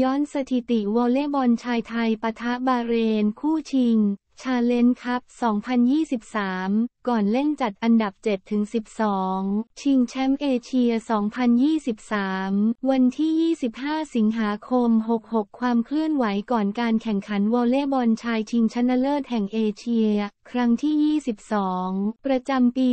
ย้อนสถิติวอลเลย์บอลชายไทยปะทะบาเรน คู่ชิง ชาเลน์คัพ2023 ก่อนเล่นจัดอันดับ 7-12 ชิงแชมป์เอเชีย 2023 วันที่ 25 สิงหาคม 66 ความเคลื่อนไหวก่อนการแข่งขันวอลเลย์บอลชายชิงชนะเลิศแห่งเอเชียครั้งที่ 22 ประจำปี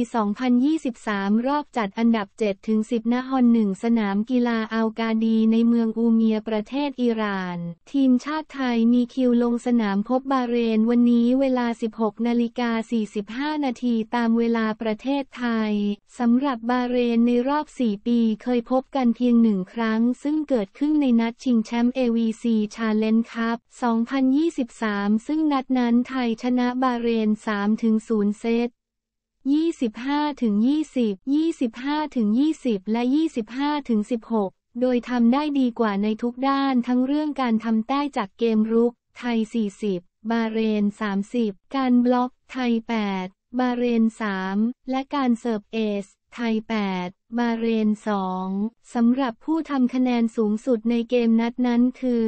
2023 รอบจัดอันดับ7-10นฮอนหนึ่งสนามกีฬาอัลกาดีในเมืองอูเมียประเทศอิหร่าน ทีมชาติไทยมีคิวลงสนามพบบาเรน วันนี้เวลา 16นาฬิกา45นาทีตามเวลาประเทศไทย สำหรับบาเรนในรอบ 4 ปีเคยพบกันเพียงหนึ่งครั้ง ซึ่งเกิดขึ้นในนัดชิงแชมป์ AVC Challenge Cup 2023 ซึ่งนัดนั้นไทยชนะบาเรน3ถึง0เซต25ถึง20 25ถึง20 และ 25ถึง16 โดยทำได้ดีกว่าในทุกด้านทั้งเรื่องการทำแต้จากเกมรุก ไทย 40 บาเรน 30 การบล็อกไทย 8 บาเรน 3 และการเสิร์ฟเอส ไทย 8 บาเรน 2สำหรับผู้ทำคะแนนสูงสุดในเกมนัดนั้นคือ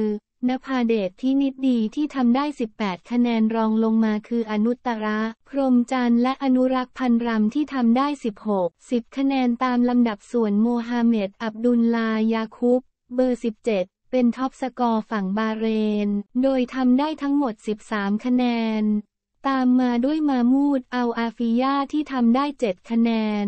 นภาเดชที่นิดดีที่ทำได้ 18 คะแนนรองลงมาคืออนุตตระพรมจันทร์และอนุรักษ์พันรำที่ทำได้ 16 10 คะแนนตามลำดับส่วนโมฮาเหม็ดอับดุลลายาคุบเบอร์ 17 เป็นท็อปสกอร์ฝั่งบาเรน โดยทำได้ทั้งหมด 13 คะแนน ตามมาด้วยมามูดอัลอาฟิยาที่ทำได้ 7 คะแนน